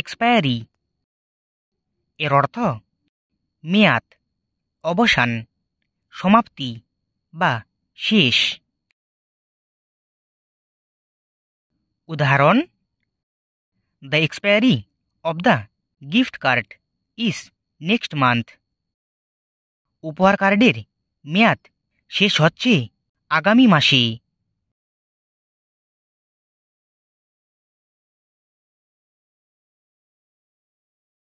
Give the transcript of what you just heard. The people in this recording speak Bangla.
এক্সপায়ারি এর অর্থ মেয়াদ অবসান সমাপ্তি বা শেষ উদাহরণ the expiry of the gift card is next month উপহার কার্ডের মেয়াদ শেষ হচ্ছে আগামী মাসে